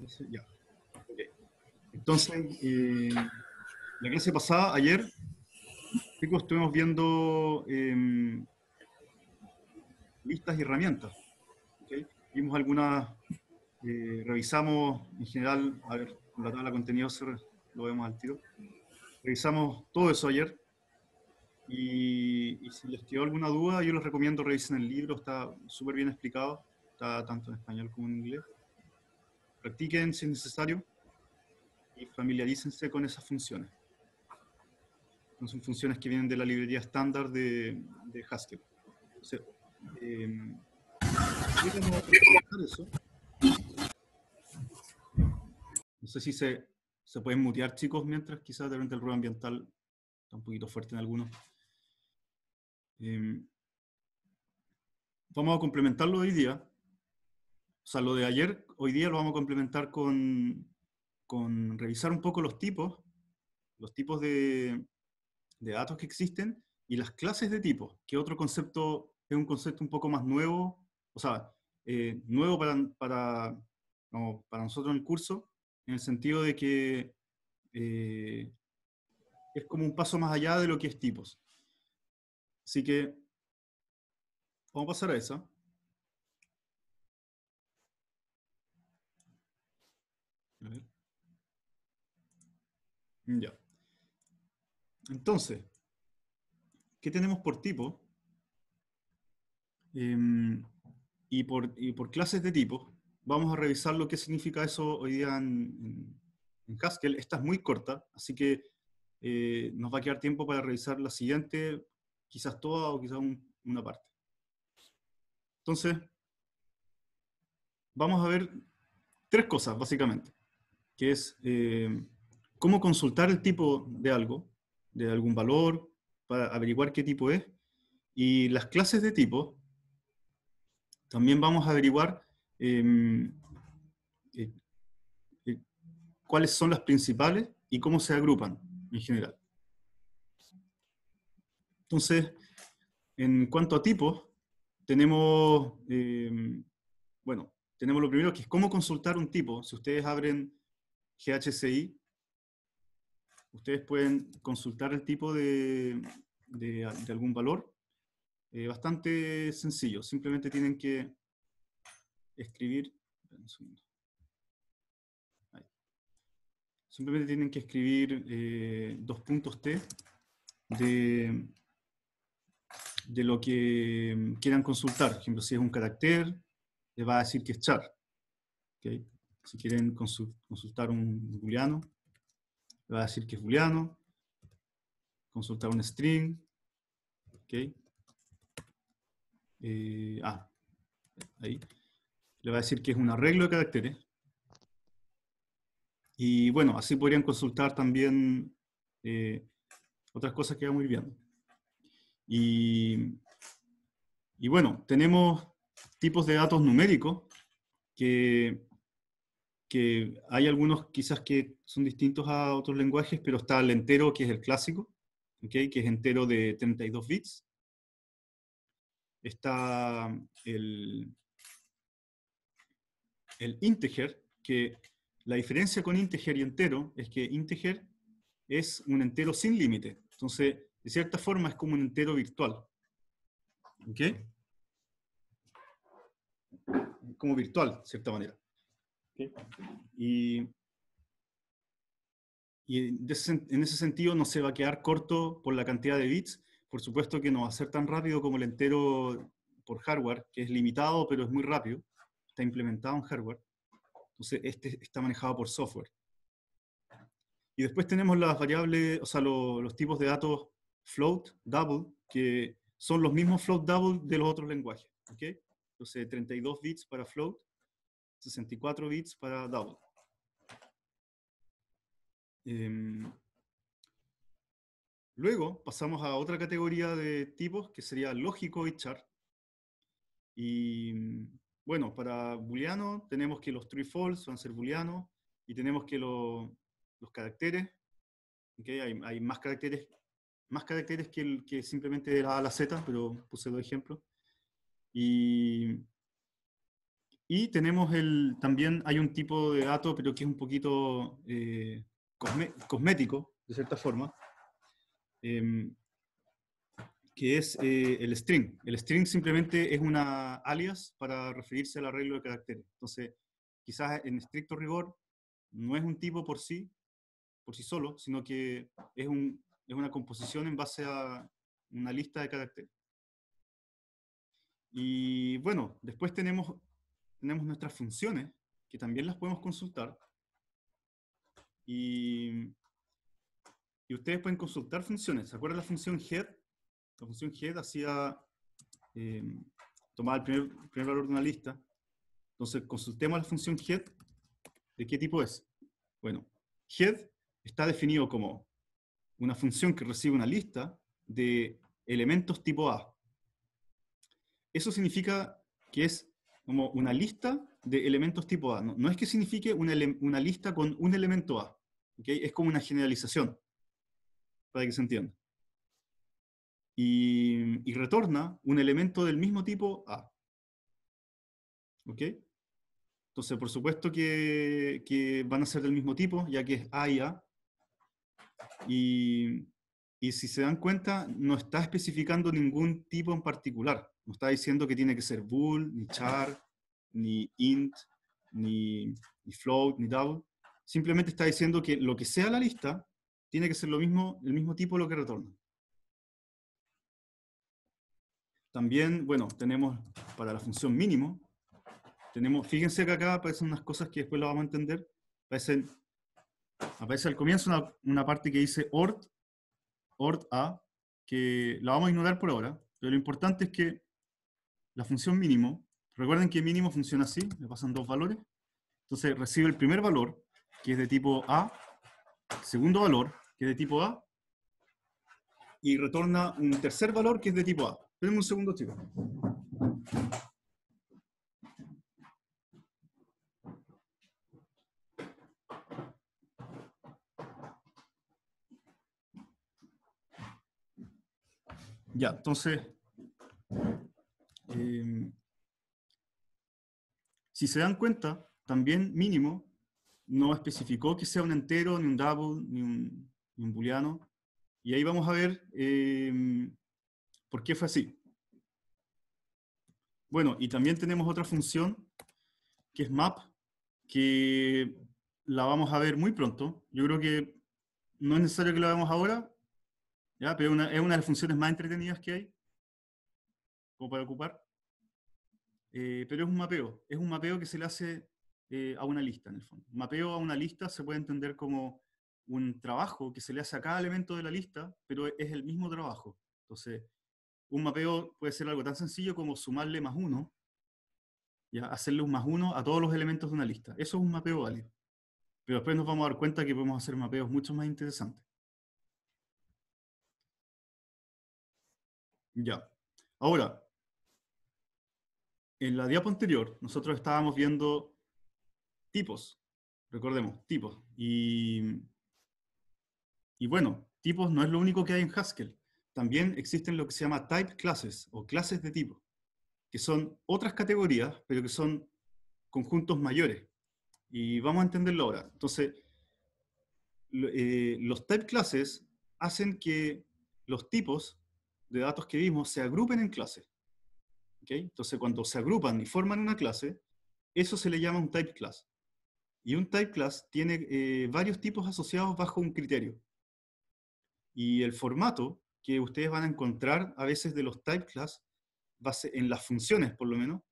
Entonces, ya. Eh, Entonces, la clase pasada, ayer, chicos, estuvimos viendo em, listas y herramientas. Vimos algunas, eh, revisamos en general, a ver, con la tabla de contenidos lo vemos al tiro. Revisamos todo eso ayer. Y, y, si les quedó alguna duda, yo les recomiendo revisen el libro, está súper bien explicado, está tanto en español como en inglés practiquen si es necesario y familiarícense con esas funciones. son funciones que vienen de la librería estándar de, Haskell. Em, no sé si se, pueden mutear, chicos, mientras quizás de repente el ruido ambiental está un poquito fuerte en algunos. Em, vamos a complementarlo hoy día. O sea, lo de ayer hoy día lo vamos a complementar con, revisar un poco los tipos, los tipos de, datos que existen y las clases de tipos, que otro concepto es un concepto un poco más nuevo, o sea, eh, nuevo para, para, nosotros en el curso, en el sentido de que eh, es como un paso más allá de lo que es tipos. Así que vamos a pasar a eso. Ya. Entonces, ¿qué tenemos por tipo? Em, y, por, clases de tipo, vamos a revisar lo que significa eso hoy día en, Haskell. Esta es muy corta, así que eh, nos va a quedar tiempo para revisar la siguiente, quizás toda o quizás una parte. Entonces, vamos a ver tres cosas, básicamente, que es... Eh, cómo consultar el tipo de algo, de algún valor, para averiguar qué tipo es. Y las clases de tipo, también vamos a averiguar em, eh, eh, cuáles son las principales y cómo se agrupan en general. Entonces, en cuanto a tipos, tenemos, em, bueno, tenemos lo primero que es cómo consultar un tipo. Si ustedes abren GHCI, ustedes pueden consultar el tipo de, algún valor. Eh, bastante sencillo, simplemente tienen que escribir... Simplemente tienen que escribir eh, dos puntos T de, lo que quieran consultar. Por ejemplo, si es un carácter, les va a decir que es char. Si quieren consultar un booleano, le va a decir que es juliano. consultar un string, ok. Eh, ah, ahí. Le va a decir que es un arreglo de caracteres. Y bueno, así podrían consultar también eh, otras cosas que vamos muy bien. Y, y bueno, tenemos tipos de datos numéricos que que hay algunos quizás que son distintos a otros lenguajes, pero está el entero, que es el clásico, ¿okay? que es entero de 32 bits. Está el, el integer, que la diferencia con integer y entero es que integer es un entero sin límite. Entonces, de cierta forma, es como un entero virtual. Como virtual, de cierta manera. Y, en, ese, sentido no se va a quedar corto por la cantidad de bits. Por supuesto que no va a ser tan rápido como el entero por hardware, que es limitado pero es muy rápido. Está implementado en hardware. Entonces, este está manejado por software. Y después tenemos las variables, o sea, los tipos de datos float, double, que son los mismos float double de los otros lenguajes. Entonces, 32 bits para float 64 bits para double. Em, luego pasamos a otra categoría de tipos que sería lógico y char. Y bueno, para booleano tenemos que los true false van a ser booleanos y tenemos que los caracteres, ¿okay? hay, más caracteres más caracteres que, el, que simplemente la A a la Z, pero puse dos ejemplos. Y y tenemos el, también hay un tipo de dato, pero que es un poquito eh, cosmético, de cierta forma, em, que es eh, el string. El string simplemente es una alias para referirse al arreglo de caracteres. Entonces, quizás en estricto rigor, no es un tipo por sí, por sí solo, sino que es, un, es una composición en base a una lista de caracteres. Y bueno, después tenemos tenemos nuestras funciones, que también las podemos consultar. Y, ustedes pueden consultar funciones. ¿Se acuerdan la función head? La función head hacía, eh, tomar el primer, el primer valor de una lista. Entonces, consultemos la función head. ¿De qué tipo es? Bueno, head está definido como una función que recibe una lista de elementos tipo A. Eso significa que es como una lista de elementos tipo A. No, es que signifique una, lista con un elemento A. Es como una generalización, para que se entienda. Y, retorna un elemento del mismo tipo A. ¿Ok? Entonces, por supuesto que, van a ser del mismo tipo, ya que es A y A. y si se dan cuenta, no está especificando ningún tipo en particular. No está diciendo que tiene que ser bool, ni char, ni int, ni, float, ni double. Simplemente está diciendo que lo que sea la lista tiene que ser lo mismo, el mismo tipo lo que retorna. También, bueno, tenemos para la función mínimo, tenemos, fíjense que acá aparecen unas cosas que después lo vamos a entender. aparece al comienzo una, parte que dice ort, ort a, que la vamos a ignorar por ahora, pero lo importante es que la función mínimo, recuerden que mínimo funciona así, le pasan dos valores, entonces recibe el primer valor, que es de tipo A, segundo valor, que es de tipo A, y retorna un tercer valor que es de tipo A. tenemos un segundo, tipo Ya, entonces, eh, si se dan cuenta, también mínimo no especificó que sea un entero, ni un double, ni un, booleano. Y ahí vamos a ver eh, por qué fue así. Bueno, y también tenemos otra función que es map, que la vamos a ver muy pronto. Yo creo que no es necesario que la veamos ahora, ¿ya? pero es una de las funciones más entretenidas que hay como para ocupar. Eh, pero es un mapeo, es un mapeo que se le hace eh, a una lista en el fondo. Mapeo a una lista se puede entender como un trabajo que se le hace a cada elemento de la lista, pero es el mismo trabajo. Entonces, un mapeo puede ser algo tan sencillo como sumarle más uno, ¿ya? hacerle un más uno a todos los elementos de una lista. Eso es un mapeo válido. Pero después nos vamos a dar cuenta que podemos hacer mapeos mucho más interesantes. Ya. Ahora, en la diapo anterior nosotros estábamos viendo tipos, recordemos, tipos. Y, bueno, tipos no es lo único que hay en Haskell. También existen lo que se llama type classes o clases de tipo, que son otras categorías, pero que son conjuntos mayores. Y vamos a entenderlo ahora. Entonces, eh, los type classes hacen que los tipos de datos que vimos se agrupen en clases. Entonces, cuando se agrupan y forman una clase, eso se le llama un type class. Y un type class tiene eh, varios tipos asociados bajo un criterio. Y el formato que ustedes van a encontrar a veces de los type class, va en las funciones por lo menos,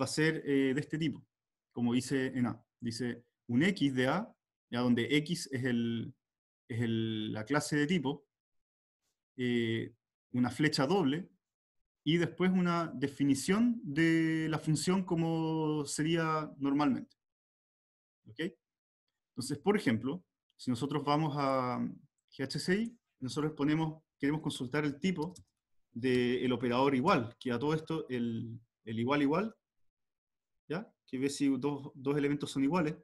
va a ser eh, de este tipo, como dice en A. Dice un X de A, ya donde X es, el, es el, la clase de tipo, eh, una flecha doble, y después una definición de la función como sería normalmente. ¿Ok? Entonces, por ejemplo, si nosotros vamos a GHCI, nosotros ponemos, queremos consultar el tipo del el operador igual, que a todo esto el, igual igual, ¿ya? que ve si dos, dos elementos son iguales,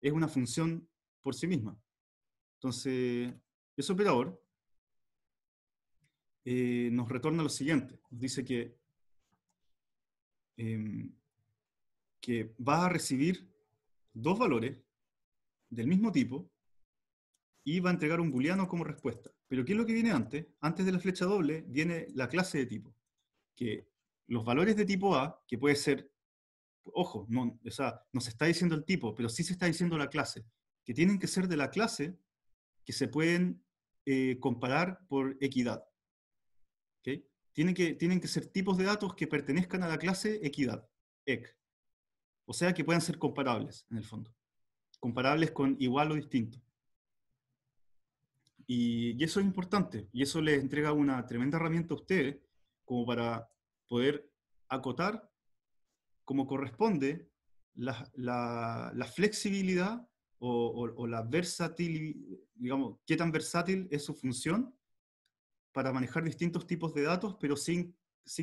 es una función por sí misma. Entonces, ese operador eh, nos retorna lo siguiente. Nos dice que, eh, que vas a recibir dos valores del mismo tipo y va a entregar un booleano como respuesta. Pero ¿qué es lo que viene antes? Antes de la flecha doble viene la clase de tipo, que los valores de tipo A, que puede ser, ojo, no, o está diciendo el tipo, pero sí se está diciendo la clase, que tienen que ser de la clase que se pueden eh, comparar por equidad. Tienen, que, tienen que ser tipos de datos que pertenezcan a la clase equidad, EC. O sea, que puedan ser comparables, en el fondo. Comparables con igual o distinto. Y, eso es importante, y eso les entrega una tremenda herramienta a ustedes como para poder acotar como corresponde la, flexibilidad o, la versatilidad, digamos, qué tan versátil es su función para manejar distintos tipos de datos, pero sin,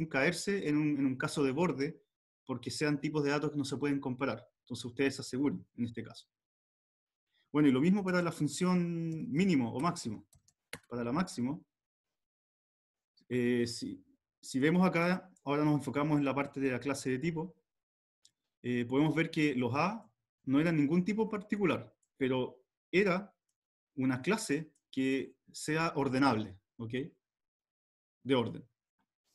caerse en un, caso de borde, porque sean tipos de datos que no se pueden comparar. Entonces ustedes aseguren en este caso. Bueno, y lo mismo para la función mínimo o máximo. Para la máximo, eh, si, vemos acá, ahora nos enfocamos en la parte de la clase de tipo, eh, podemos ver que los A no eran ningún tipo particular, pero era una clase que sea ordenable. ¿ok? de orden.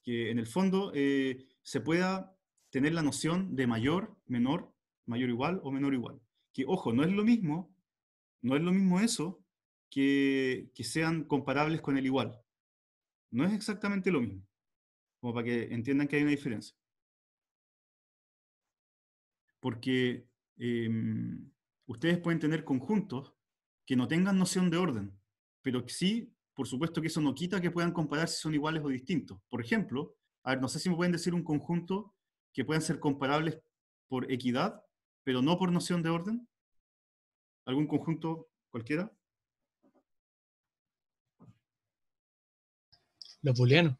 Que en el fondo eh, se pueda tener la noción de mayor, menor, mayor igual o menor igual. Que, ojo, no es lo mismo, no es lo mismo eso que, que sean comparables con el igual. No es exactamente lo mismo, como para que entiendan que hay una diferencia. Porque em, ustedes pueden tener conjuntos que no tengan noción de orden, pero que sí por supuesto que eso no quita que puedan comparar si son iguales o distintos. Por ejemplo, a ver, no sé si me pueden decir un conjunto que puedan ser comparables por equidad, pero no por noción de orden. ¿Algún conjunto cualquiera? Los booleanos.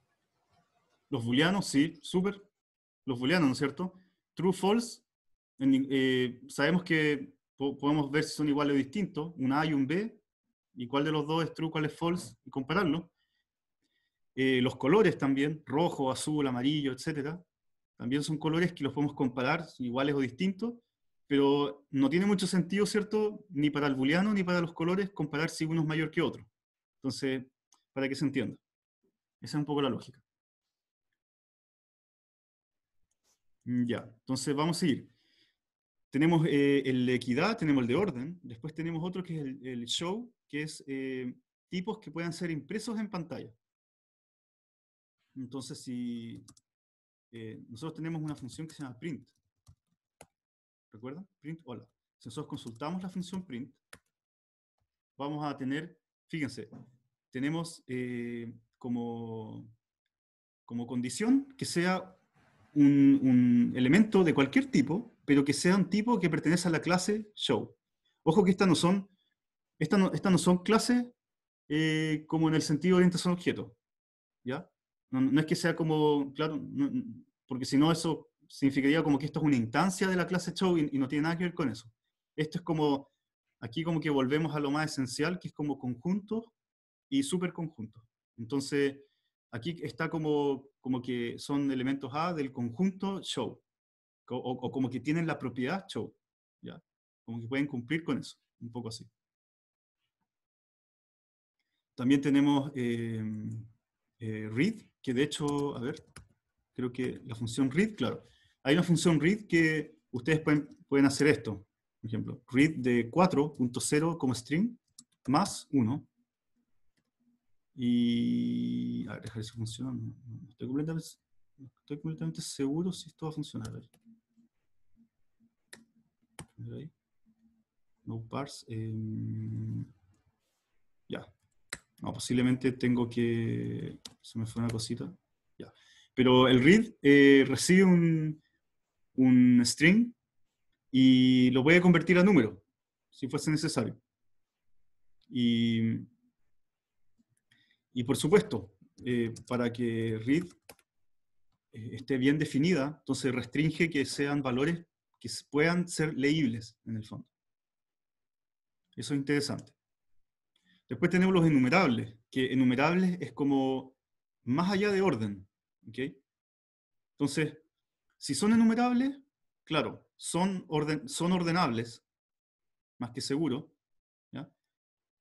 Los booleanos, sí, súper. Los booleanos, ¿no es cierto? True, false. Eh, sabemos que podemos ver si son iguales o distintos, un A y un B, y cuál de los dos es true, cuál es false, y compararlo. Eh, los colores también, rojo, azul, amarillo, etcétera, también son colores que los podemos comparar, iguales o distintos, pero no tiene mucho sentido, ¿cierto?, ni para el booleano ni para los colores comparar si uno es mayor que otro. Entonces, para que se entienda. Esa es un poco la lógica. Mm, ya, entonces vamos a ir. Tenemos eh, el de equidad, tenemos el de orden, después tenemos otro que es el show, que es eh, tipos que puedan ser impresos en pantalla. Entonces, si eh, nosotros tenemos una función que se llama print, ¿recuerdan? Print, hola. Si nosotros consultamos la función print, vamos a tener, fíjense, tenemos eh, como, como condición que sea un, un, elemento de cualquier tipo, pero que sea un tipo que pertenece a la clase show. Ojo que estas no son estas no, son clases eh, como en el sentido de son objetos, ¿ya? No, es que sea como, claro, porque si no eso significaría como que esto es una instancia de la clase show y, no tiene nada que ver con eso. Esto es como, aquí como que volvemos a lo más esencial, que es como conjuntos y superconjuntos. Entonces, aquí está como, como que son elementos A del conjunto show, o, o como que tienen la propiedad show, ¿ya? Como que pueden cumplir con eso, un poco así. También tenemos em, eh, read, que de hecho, a ver, creo que la función read, claro. Hay una función read que ustedes pueden, pueden hacer esto. Por ejemplo, read de 4.0 como string más 1. Y a ver, dejar si funciona. No, estoy, completamente, seguro si esto va a funcionar. No parse. Em, ya. No, posiblemente tengo que... Se me fue una cosita. Pero el read eh, recibe un, string y lo voy a convertir a número, si fuese necesario. Y, por supuesto, eh, para que read eh, esté bien definida, entonces restringe que sean valores que puedan ser leíbles en el fondo. Eso es interesante. Después tenemos los enumerables, que enumerables es como más allá de orden. Entonces, si son enumerables, claro, son, orden, son ordenables, más que seguro, ¿ya?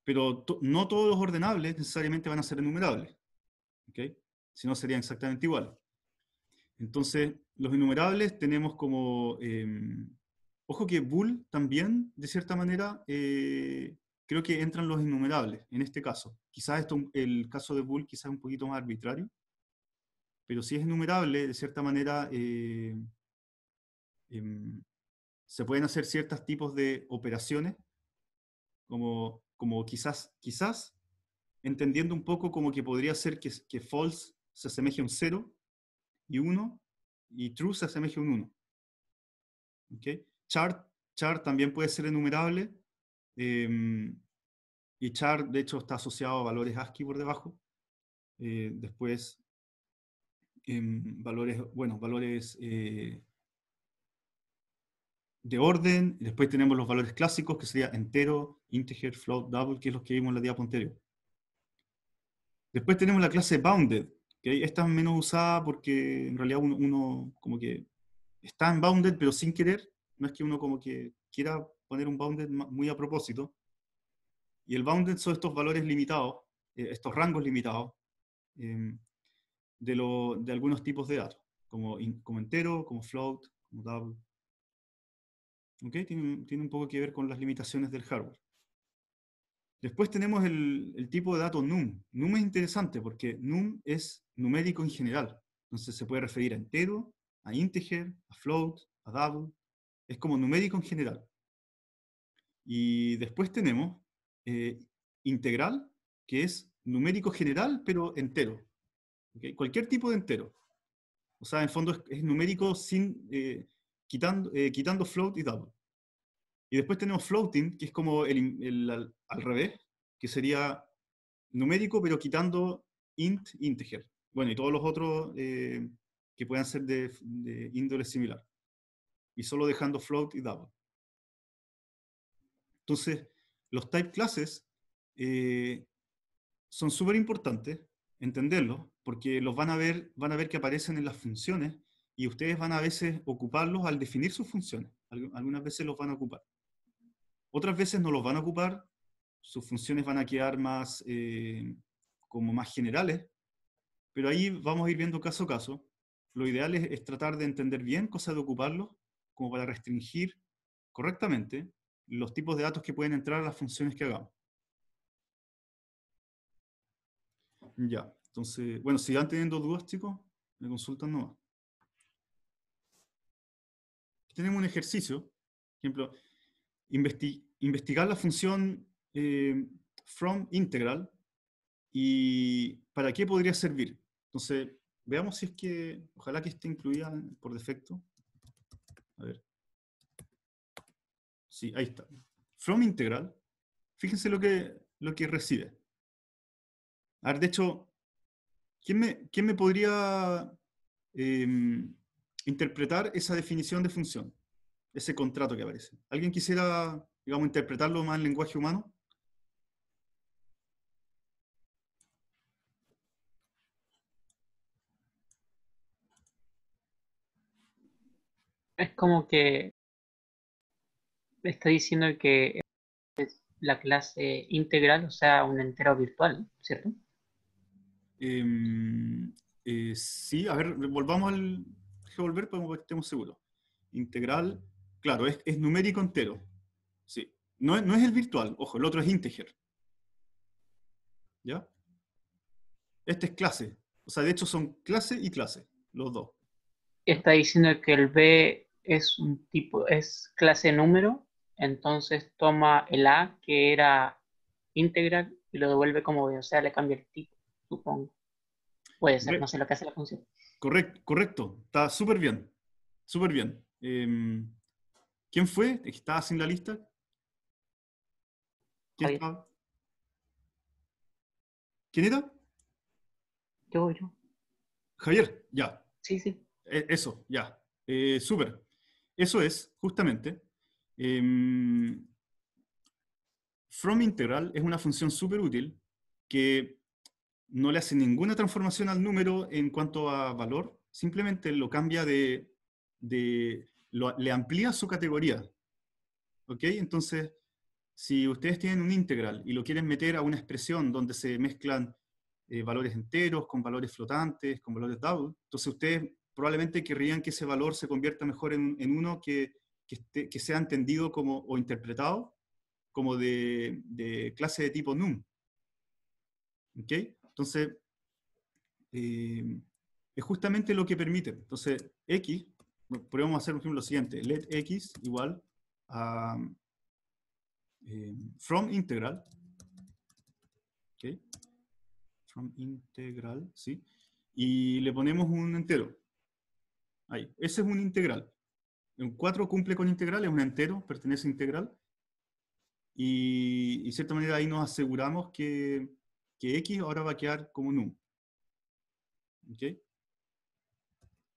pero no todos los ordenables necesariamente van a ser enumerables. Si no, serían exactamente iguales. Entonces, los enumerables tenemos como... Em, ojo que Bull también, de cierta manera, eh, creo que entran los innumerables en este caso. Quizás esto, el caso de Bull quizás es un poquito más arbitrario, pero si es innumerable, de cierta manera eh, em, se pueden hacer ciertos tipos de operaciones, como, como quizás, quizás, entendiendo un poco como que podría ser que, que false se asemeje a un 0 y 1, y true se asemeje a un 1. ¿Okay? Chart, chart también puede ser enumerable, Em, y char, de hecho, está asociado a valores ASCII por debajo. Eh, después, em, valores, bueno, valores eh, de orden. Después tenemos los valores clásicos, que sería entero, integer, float, double, que es los que vimos en la diapositiva anterior. Después tenemos la clase bounded, que esta es menos usada porque en realidad uno, uno, como que está en bounded, pero sin querer. No es que uno como que quiera poner un bounded muy a propósito. Y el bounded son estos valores limitados, eh, estos rangos limitados em, de, lo, de, algunos tipos de datos, como, como entero, como float, como double. Tiene, tiene, un poco que ver con las limitaciones del hardware. Después tenemos el, el tipo de dato num. Num es interesante porque num es numérico en general. Entonces se puede referir a entero, a integer, a float, a double. Es como numérico en general. Y después tenemos eh, integral, que es numérico general, pero entero. Cualquier tipo de entero. O sea, en fondo es, numérico sin, eh, quitando, eh, quitando float y double. Y después tenemos floating, que es como el, al, revés, que sería numérico, pero quitando int, integer. Bueno, y todos los otros que puedan ser de, de índole similar. Y solo dejando float y double. Entonces, los type classes eh, son súper importantes entenderlos, porque los van a, ver, van a ver que aparecen en las funciones y ustedes van a veces ocuparlos al definir sus funciones. Algunas veces los van a ocupar. Otras veces no los van a ocupar, sus funciones van a quedar más, eh, como más generales, pero ahí vamos a ir viendo caso a caso. Lo ideal es, tratar de entender bien, cosa de ocuparlos, como para restringir correctamente los tipos de datos que pueden entrar a las funciones que hagamos. Ya, entonces, bueno, si van teniendo dudas, chicos, me consultan nomás. Tenemos un ejercicio, por ejemplo, investigar la función eh, from integral y para qué podría servir. Entonces, veamos si es que, ojalá que esté incluida por defecto. A ver. Sí, ahí está. From integral, fíjense lo que, lo que recibe. A ver, de hecho, ¿quién me, podría em, interpretar esa definición de función? Ese contrato que aparece. ¿Alguien quisiera, digamos, interpretarlo más en lenguaje humano? Es como que está diciendo que es la clase integral, o sea, un entero virtual, ¿cierto? Em, eh, sí, a ver, volvamos al... revolver para que pues, estemos seguros. Integral, claro, es, numérico entero. Sí. No, es el virtual, ojo, el otro es integer. ¿Ya? Este es clase. O sea, de hecho son clase y clase, los dos. Está diciendo que el B es un tipo, es clase número entonces toma el A que era integral y lo devuelve como B, o sea, le cambia el tipo, supongo. Puede ser, no sé lo que hace la función. Correcto, correcto. Está súper bien. Súper bien. Em, ¿Quién fue? ¿Estabas en la lista? ¿Quién estaba? ¿Quién era? Yo, yo. Javier, ya. Sí, sí. E, eso, ya. Eh, súper. Eso es, justamente. Em, from integral es una función súper útil que no le hace ninguna transformación al número en cuanto a valor, simplemente lo cambia de, le amplía su categoría. ¿Ok? Entonces, si ustedes tienen un integral y lo quieren meter a una expresión donde se mezclan eh, valores enteros con valores flotantes, con valores double, entonces ustedes probablemente querrían que ese valor se convierta mejor en uno que que, sea entendido como, o interpretado como de, clase de tipo num. ¿Ok? Entonces, eh, es justamente lo que permite. Entonces, x, podemos hacer ejemplo lo siguiente, let x igual a eh, from integral, ¿ok? From integral, ¿sí? Y le ponemos un entero. Ahí, ese es un integral. Un 4 cumple con integral, es un entero, pertenece a integral. Y, de cierta manera ahí nos aseguramos que, x ahora va a quedar como num.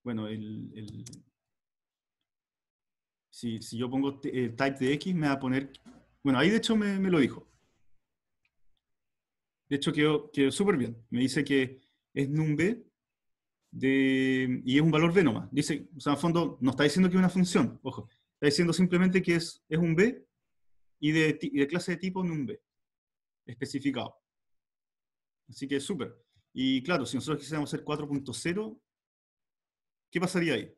Bueno, el, si, yo pongo el type de x, me va a poner... Bueno, ahí de hecho me, lo dijo. De hecho quedó, quedó súper bien. Me dice que es numb y es un valor B nomás. Dice, o sea, en fondo no está diciendo que es una función, ojo, está diciendo simplemente que es, es un B y de, clase de tipo en un B, especificado. Así que es súper. Y claro, si nosotros quisiéramos hacer 4.0, ¿qué pasaría ahí?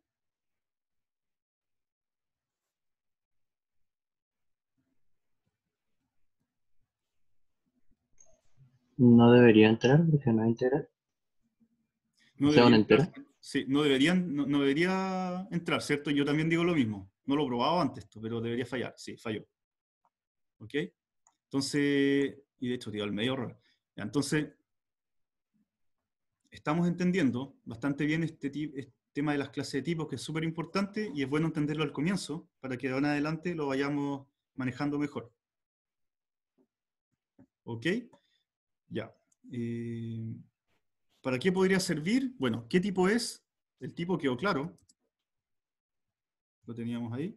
No debería entrar porque no entra. No Sí, no deberían, no, debería entrar, ¿cierto? Yo también digo lo mismo. No lo he probado antes, esto, pero debería fallar. Sí, falló. ¿Ok? Entonces, y de hecho, digo el medio error. Entonces, estamos entendiendo bastante bien este, tema de las clases de tipos, que es súper importante y es bueno entenderlo al comienzo para que de ahora en adelante lo vayamos manejando mejor. ¿Ok? Ya. Eh, ¿Para qué podría servir? Bueno, ¿qué tipo es? El tipo quedó claro. Lo teníamos ahí.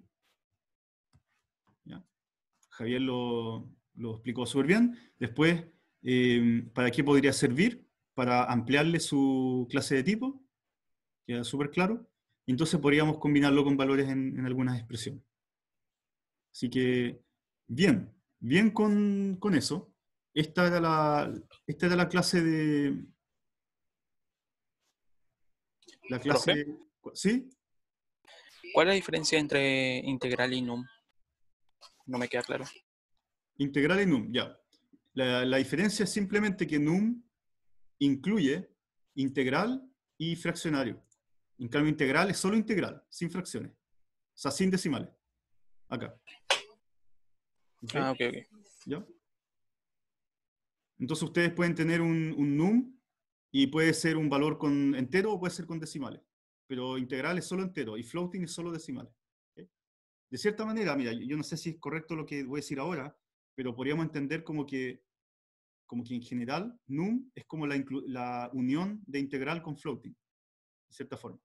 Javier lo, explicó súper bien. Después, eh, ¿para qué podría servir? Para ampliarle su clase de tipo. Queda súper claro. Entonces podríamos combinarlo con valores en, en algunas expresiones. Así que, bien, bien con, eso. esta era la clase de, la clase... ¿Sí? ¿Cuál es la diferencia entre integral y num? No me queda claro. Integral y num, ya. La, diferencia es simplemente que num incluye integral y fraccionario. En cambio, integral es solo integral, sin fracciones. O sea, sin decimales. Acá. Ah, ok, ok. ¿Ya? Entonces ustedes pueden tener un num y puede ser un valor con entero o puede ser con decimales. Pero integral es solo entero y floating es solo decimales. De cierta manera, mira, yo no sé si es correcto lo que voy a decir ahora, pero podríamos entender como que, como que en general num es como la, unión de integral con floating, de cierta forma.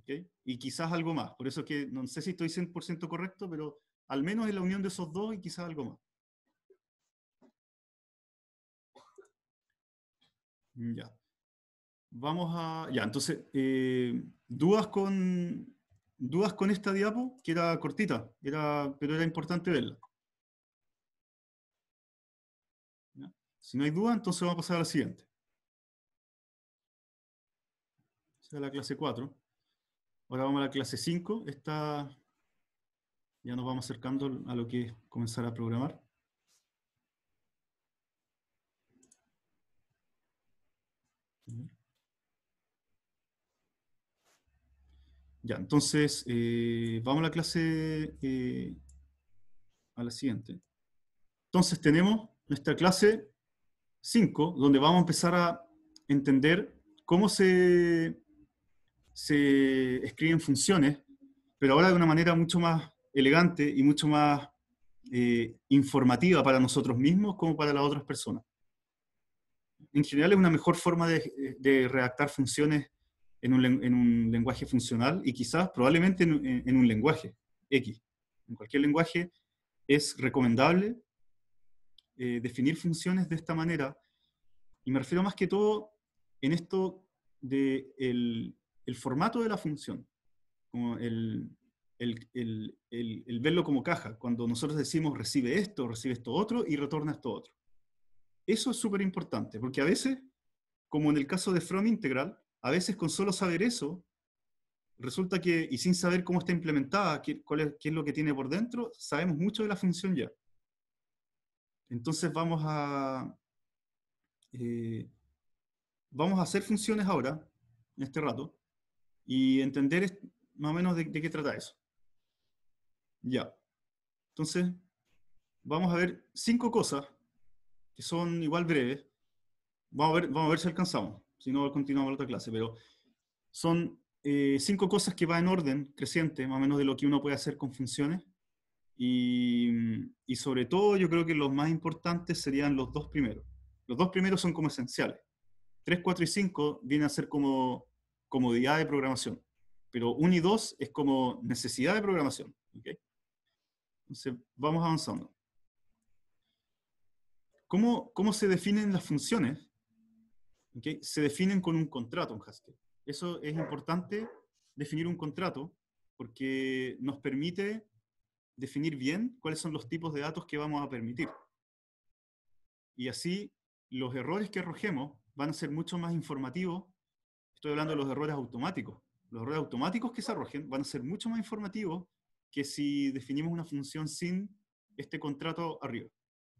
¿Okay? Y quizás algo más. Por eso que no sé si estoy 100% correcto, pero al menos es la unión de esos dos y quizás algo más. Ya. Vamos a... Ya, entonces, eh, dudas con... Dudas con esta diapo, que era cortita, era, pero era importante verla. Si no hay duda, entonces vamos a pasar a la siguiente. Esa es la clase 4. Ahora vamos a la clase 5. Esta ya nos vamos acercando a lo que es comenzar a programar. Ya, entonces, eh, vamos a la clase, eh, a la siguiente. Entonces tenemos nuestra clase 5, donde vamos a empezar a entender cómo se, se escriben funciones, pero ahora de una manera mucho más elegante y mucho más eh, informativa para nosotros mismos como para las otras personas. En general es una mejor forma de redactar funciones en un, en un lenguaje funcional y quizás probablemente en, un lenguaje X. En cualquier lenguaje es recomendable eh, definir funciones de esta manera. Y me refiero más que todo en esto del de el, formato de la función, como el, el, el, verlo como caja, cuando nosotros decimos recibe esto, recibe esto otro y retorna esto otro. Eso es súper importante, porque a veces, como en el caso de from integral, a veces con solo saber eso, resulta que, y sin saber cómo está implementada, qué, es, lo que tiene por dentro, sabemos mucho de la función ya. Entonces vamos a, eh, vamos a hacer funciones ahora, en este rato, y entender más o menos de, qué trata eso. Ya. Entonces, vamos a ver cinco cosas que son igual breves. Vamos a ver, vamos a ver si alcanzamos si no continuamos la otra clase, pero son eh, cinco cosas que van en orden creciente, más o menos de lo que uno puede hacer con funciones. Y, sobre todo yo creo que los más importantes serían los dos primeros. Los dos primeros son como esenciales. 3, 4 y 5 vienen a ser como comodidad de programación, pero 1 y 2 es como necesidad de programación. ¿okay? Entonces, vamos avanzando. ¿Cómo, ¿Cómo se definen las funciones? se definen con un contrato en Haskell. Eso es importante, definir un contrato, porque nos permite definir bien cuáles son los tipos de datos que vamos a permitir. Y así los errores que arrojemos van a ser mucho más informativos. Estoy hablando de los errores automáticos. Los errores automáticos que se arrojen van a ser mucho más informativos que si definimos una función sin este contrato arriba.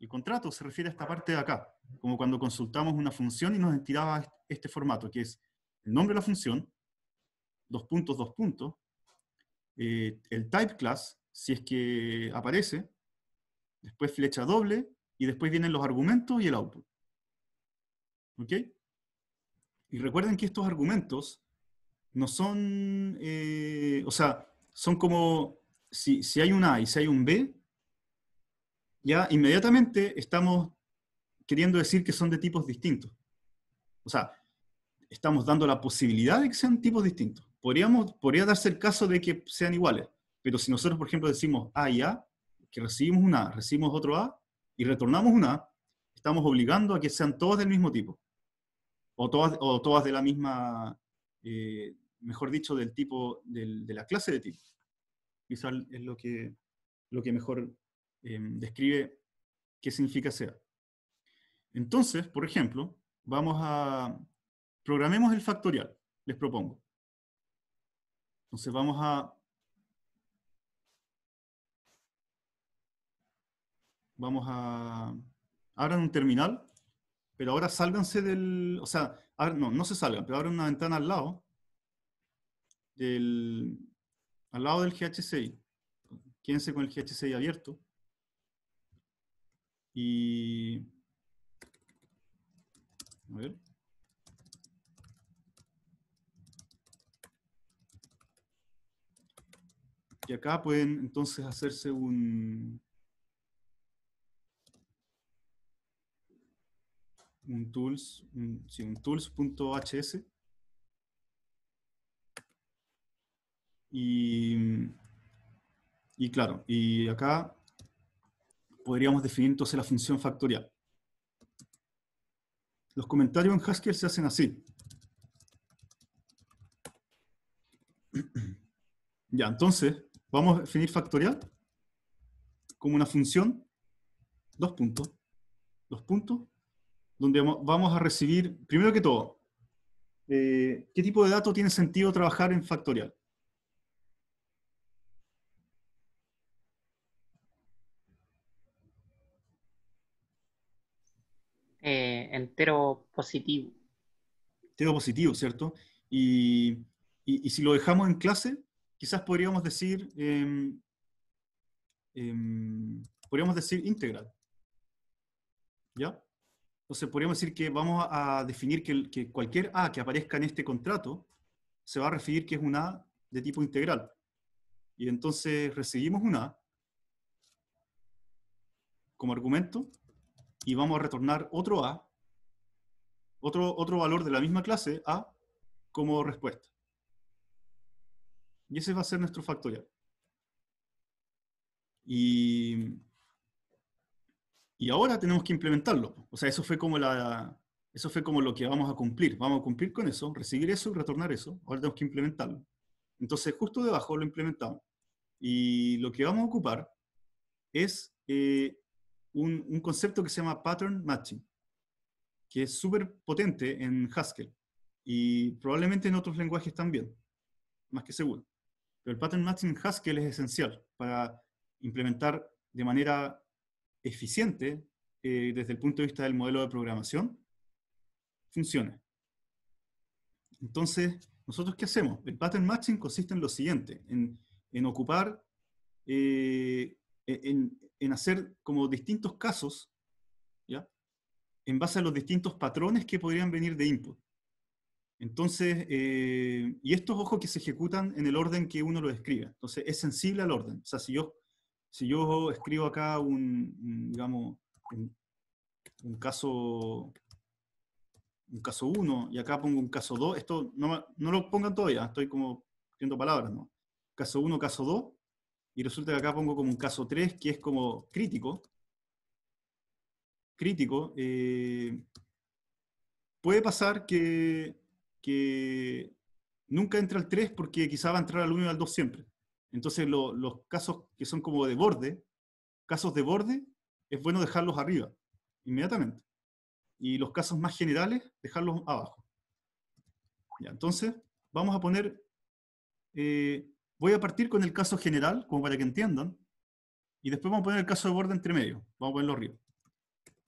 El contrato se refiere a esta parte de acá, como cuando consultamos una función y nos tiraba este formato, que es el nombre de la función, dos puntos, dos puntos, eh, el type class, si es que aparece, después flecha doble, y después vienen los argumentos y el output. ¿Ok? Y recuerden que estos argumentos no son, eh, o sea, son como, si, si hay un A y si hay un B, ya inmediatamente estamos queriendo decir que son de tipos distintos. O sea, estamos dando la posibilidad de que sean tipos distintos. Podríamos, podría darse el caso de que sean iguales, pero si nosotros, por ejemplo, decimos A y A, que recibimos una A, recibimos otro A y retornamos una A, estamos obligando a que sean todos del mismo tipo. O todas, o todas de la misma, eh, mejor dicho, del tipo, de la clase de tipo. Quizás es lo que, lo que mejor Em, describe qué significa SEA. Entonces, por ejemplo, vamos a, programemos el factorial, les propongo. Entonces vamos a, vamos a, abran un terminal, pero ahora sálganse del, o sea, ah, no, no se salgan, pero abran una ventana al lado, del, al lado del GHCI. Quédense con el GHCI abierto. Y... acá pueden entonces hacerse un, un tools, un, sí, un tools.hs y, y claro, y acá podríamos definir entonces la función factorial. Los comentarios en Haskell se hacen así. Ya, entonces, vamos a definir factorial como una función, dos puntos, dos puntos, donde vamos a recibir, primero que todo, eh, ¿qué tipo de dato tiene sentido trabajar en factorial? entero positivo. Entero positivo, ¿cierto? Y, si lo dejamos en clase, quizás podríamos decir, em, em, podríamos decir integral. ¿Ya? Entonces podríamos decir que vamos a definir que, que, cualquier A que aparezca en este contrato se va a referir que es una A de tipo integral. Y entonces recibimos una A como argumento y vamos a retornar otro A otro, valor de la misma clase, A, como respuesta. Y ese va a ser nuestro factorial. Y, ahora tenemos que implementarlo. O sea, eso fue, como la, eso fue como lo que vamos a cumplir. Vamos a cumplir con eso, recibir eso y retornar eso. Ahora tenemos que implementarlo. Entonces, justo debajo lo implementamos. Y lo que vamos a ocupar es eh, un concepto que se llama pattern matching que es súper potente en Haskell y probablemente en otros lenguajes también, más que seguro. Pero el pattern matching en Haskell es esencial para implementar de manera eficiente eh, desde el punto de vista del modelo de programación, funciona. Entonces, ¿nosotros qué hacemos? El pattern matching consiste en lo siguiente, en, ocupar, eh, en, en, hacer como distintos casos en base a los distintos patrones que podrían venir de input. Entonces, eh, y estos ojos que se ejecutan en el orden que uno lo escribe. Entonces, es sensible al orden. O sea, si yo, si yo escribo acá un, digamos, un, caso un caso 1 y acá pongo un caso 2, esto no, lo pongan todavía, estoy como haciendo palabras, ¿no? Caso 1, caso 2, y resulta que acá pongo como un caso 3 que es como crítico, crítico, eh, puede pasar que, nunca entra el 3 porque quizá va a entrar al 1 y al 2 siempre. Entonces los casos que son como de borde, casos de borde, es bueno dejarlos arriba, inmediatamente. Y los casos más generales, dejarlos abajo. Ya, entonces, vamos a poner, eh, voy a partir con el caso general, como para que entiendan, y después vamos a poner el caso de borde entre medio, vamos a ponerlo arriba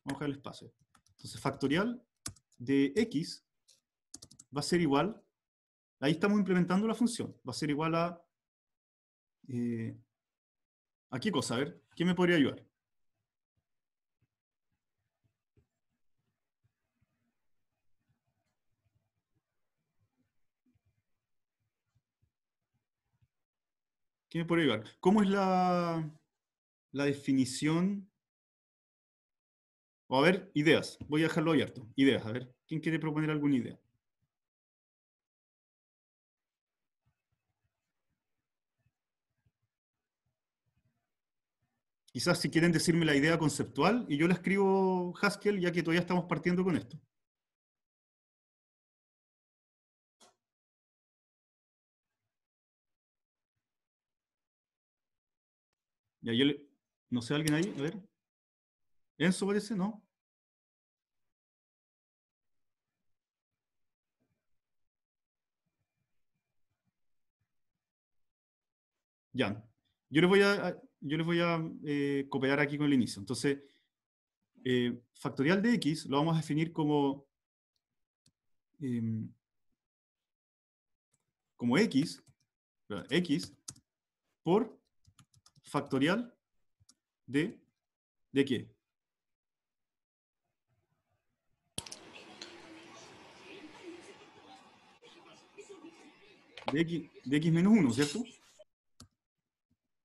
vamos a ver el espacio. Entonces, factorial de x va a ser igual, ahí estamos implementando la función, va a ser igual a, eh, ¿a qué cosa? A ver, ¿quién me podría ayudar? ¿Quién me podría ayudar? ¿Cómo es la, la definición a ver, ideas. Voy a dejarlo abierto. Ideas, a ver. ¿Quién quiere proponer alguna idea? Quizás si quieren decirme la idea conceptual y yo la escribo Haskell ya que todavía estamos partiendo con esto. Ya, yo No sé, ¿alguien ahí? A ver. Enzo parece, ¿no? Ya. Yo les voy a, yo les voy a eh, copiar aquí con el inicio. Entonces, eh, factorial de x lo vamos a definir como, em, como x, x por factorial de, ¿de qué? de x, menos 1, ¿cierto?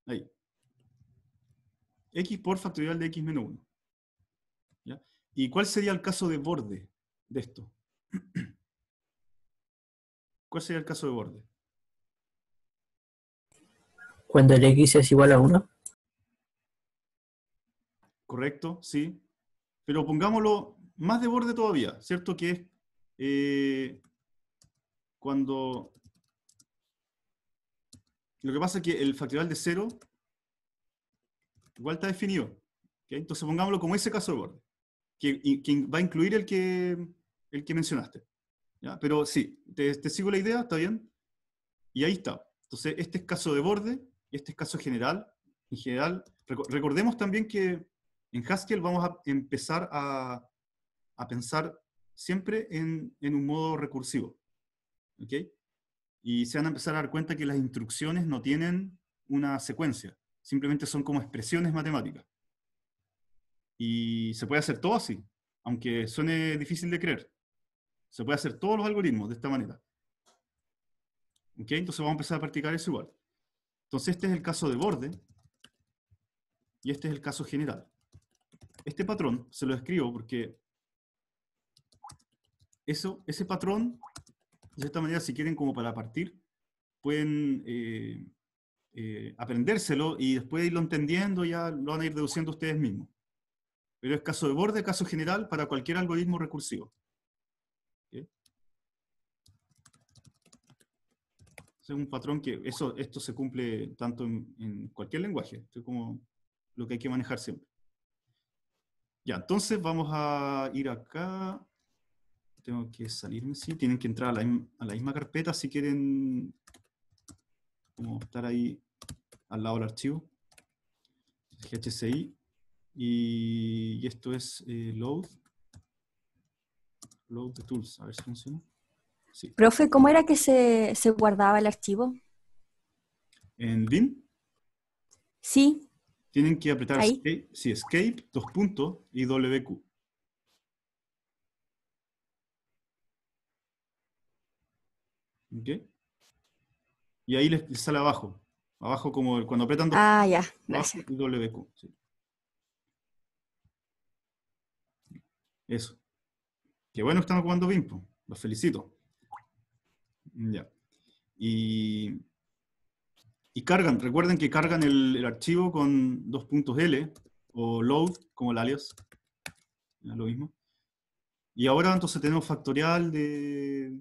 Ahí. x por factorial de x menos 1. ¿Y cuál sería el caso de borde de esto? ¿Cuál sería el caso de borde? Cuando el x es igual a 1. Correcto, sí. Pero pongámoslo más de borde todavía, ¿cierto? Que es eh, cuando lo que pasa es que el factorial de cero igual está definido. Entonces pongámoslo como ese caso de borde, que, va a incluir el que, el que mencionaste. Pero sí, te, te, sigo la idea, ¿está bien? Y ahí está. Entonces, este es caso de borde este es caso general. En general, recordemos también que en Haskell vamos a empezar a, a pensar siempre en, en un modo recursivo. ¿okay? y se van a empezar a dar cuenta que las instrucciones no tienen una secuencia, simplemente son como expresiones matemáticas. Y se puede hacer todo así, aunque suene difícil de creer. Se puede hacer todos los algoritmos de esta manera. ¿Ok? Entonces vamos a empezar a practicar eso igual. Entonces este es el caso de borde y este es el caso general. Este patrón se lo escribo porque eso, ese patrón de esta manera, si quieren como para partir, pueden eh, eh, aprendérselo y después irlo entendiendo, ya lo van a ir deduciendo ustedes mismos. Pero es caso de borde, caso general para cualquier algoritmo recursivo. es un patrón que eso, esto se cumple tanto en, cualquier lenguaje, es como lo que hay que manejar siempre. Ya, entonces vamos a ir acá tengo que salirme, sí, tienen que entrar a la, misma carpeta si quieren como estar ahí al lado del archivo, GHCI, y, esto es eh, load, load tools, a ver si funciona. Profe, ¿cómo era que se, guardaba el archivo? ¿En bin? Sí. Tienen que apretar escape, sí, escape, dos puntos, y WQ. Y ahí les, sale abajo. Abajo como cuando apretan... Ah, ya, gracias. WQ, Eso. Qué bueno que están jugando Bimpo. Los felicito. Ya. Y, cargan. Recuerden que cargan el, el archivo con dos puntos L o load, como el alias. lo mismo. Y ahora entonces tenemos factorial de,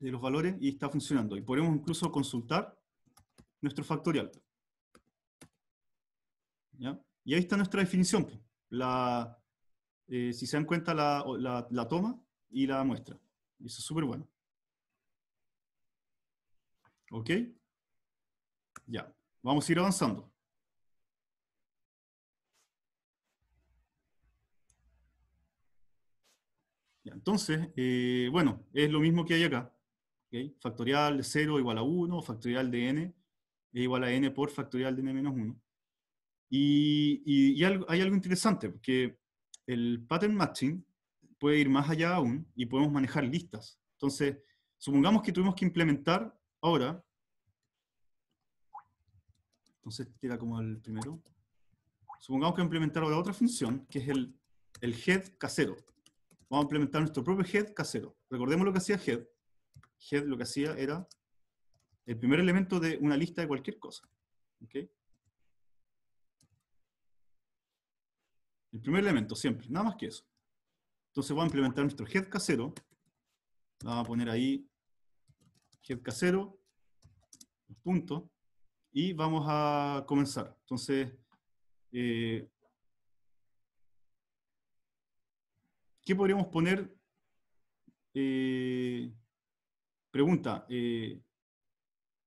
de los valores y está funcionando. Y podemos incluso consultar nuestro factorial. ¿Ya? Y ahí está nuestra definición. La, eh, si se dan cuenta, la, toma y la muestra. eso es súper bueno. ¿Ok? Ya. Vamos a ir avanzando. Ya, entonces, eh, bueno, es lo mismo que hay acá. Factorial de 0 igual a 1, factorial de n es igual a n por factorial de n menos 1. Y, hay algo interesante, porque el pattern matching puede ir más allá aún y podemos manejar listas. Entonces, supongamos que tuvimos que implementar ahora, entonces tira como el primero, supongamos que implementar ahora otra función, que es el, el head casero. Vamos a implementar nuestro propio head casero. Recordemos lo que hacía head head lo que hacía era el primer elemento de una lista de cualquier cosa. El primer elemento, siempre, nada más que eso. Entonces voy a implementar nuestro head casero. Vamos a poner ahí head casero, punto, y vamos a comenzar. Entonces, eh, ¿qué podríamos poner? Eh, Pregunta, eh,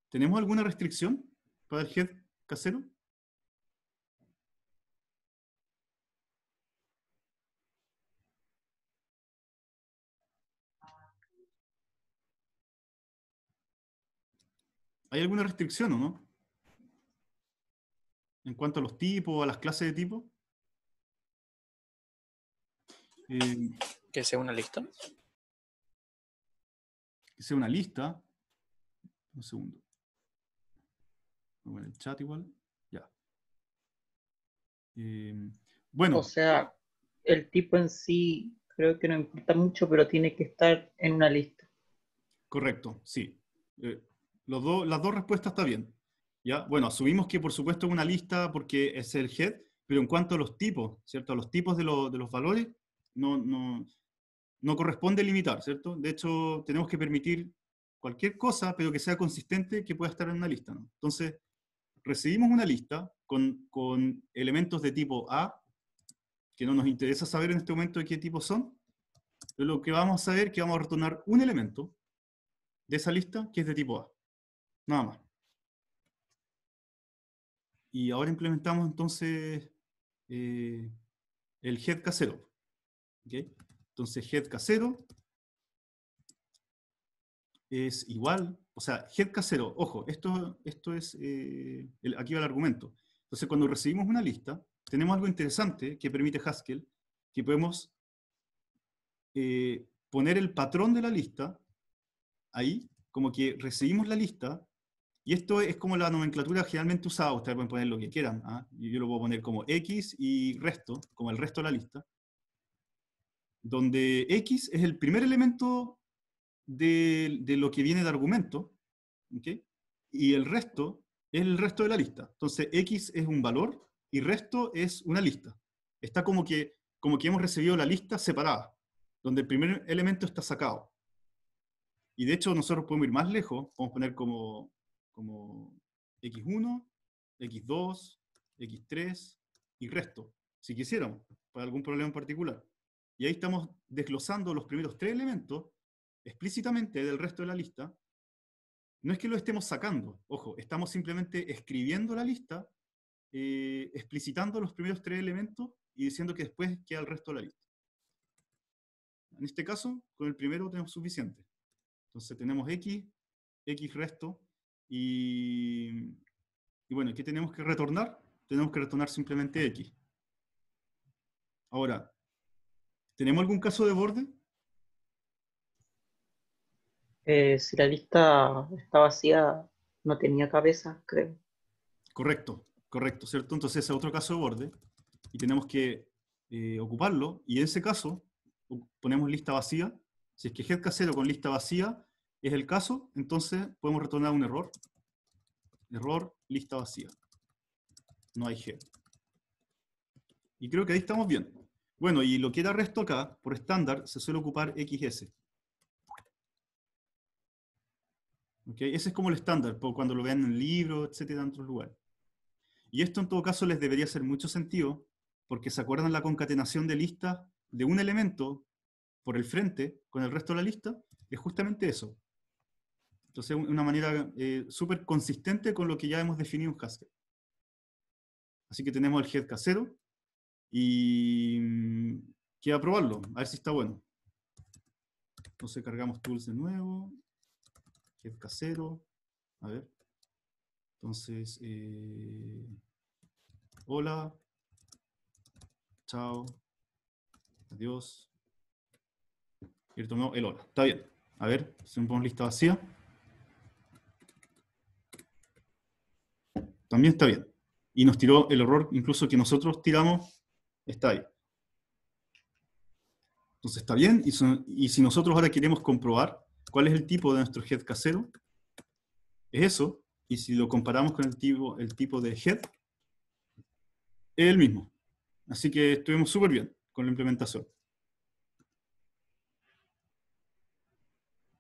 ¿tenemos alguna restricción para el head casero? ¿Hay alguna restricción o no? En cuanto a los tipos, a las clases de tipo. Eh, ¿Que sea una lista? sea una lista. Un segundo. bueno el chat igual. Ya. Eh, bueno. O sea, el tipo en sí creo que no importa mucho, pero tiene que estar en una lista. Correcto, sí. Eh, los dos las dos respuestas está bien. ¿ya? Bueno, asumimos que por supuesto es una lista porque es el head, pero en cuanto a los tipos, ¿cierto? A los tipos de, de los valores, no, no, no corresponde limitar, ¿cierto? De hecho, tenemos que permitir cualquier cosa, pero que sea consistente, que pueda estar en una lista. ¿no? Entonces, recibimos una lista con, elementos de tipo A, que no nos interesa saber en este momento de qué tipo son, pero lo que vamos a saber es que vamos a retornar un elemento de esa lista que es de tipo A. Nada más. Y ahora implementamos entonces eh, el head casero. ¿okay? Entonces head casero es igual, o sea, head casero, ojo, esto, esto es, eh, aquí va el argumento. Entonces cuando recibimos una lista, tenemos algo interesante que permite Haskell, que podemos eh, poner el patrón de la lista ahí, como que recibimos la lista, y esto es como la nomenclatura generalmente usada, ustedes pueden poner lo que quieran, ¿ah? yo lo puedo poner como X y resto, como el resto de la lista, donde X es el primer elemento de, lo que viene de argumento, y el resto es el resto de la lista. Entonces, X es un valor y resto es una lista. Está como que, como que hemos recibido la lista separada, donde el primer elemento está sacado. Y de hecho, nosotros podemos ir más lejos, podemos poner como, como X1, X2, X3 y resto, si quisiéramos, para algún problema en particular. Y ahí estamos desglosando los primeros tres elementos explícitamente del resto de la lista. No es que lo estemos sacando, ojo, estamos simplemente escribiendo la lista, eh, explicitando los primeros tres elementos y diciendo que después queda el resto de la lista. En este caso, con el primero tenemos suficiente. Entonces tenemos x, x resto, y, y bueno, ¿qué tenemos que retornar? Tenemos que retornar simplemente x. Ahora, ¿Tenemos algún caso de borde? Eh, si la lista está vacía, no tenía cabeza, creo. Correcto, correcto, ¿cierto? Entonces es otro caso de borde y tenemos que eh, ocuparlo. Y en ese caso ponemos lista vacía. Si es que head casero con lista vacía es el caso, entonces podemos retornar un error. Error, lista vacía. No hay head. Y creo que ahí estamos bien. Bueno, y lo que era resto acá, por estándar, se suele ocupar XS. ¿Okay? Ese es como el estándar, cuando lo vean en el libro, etcétera, en otros lugares. Y esto en todo caso les debería hacer mucho sentido, porque se acuerdan la concatenación de listas de un elemento por el frente con el resto de la lista, es justamente eso. Entonces, una manera eh, súper consistente con lo que ya hemos definido en Haskell. Así que tenemos el head casero, y mm, quiero probarlo, a ver si está bueno. Entonces cargamos tools de nuevo, casero, a ver. Entonces, eh, hola, chao, adiós. Y retomó el hola, está bien. A ver, si me ponemos lista vacía. También está bien. Y nos tiró el error incluso que nosotros tiramos está ahí. Entonces está bien, y, si nosotros ahora queremos comprobar cuál es el tipo de nuestro head casero, es eso, y si lo comparamos con el tipo, el tipo de head, es el mismo. Así que estuvimos súper bien con la implementación.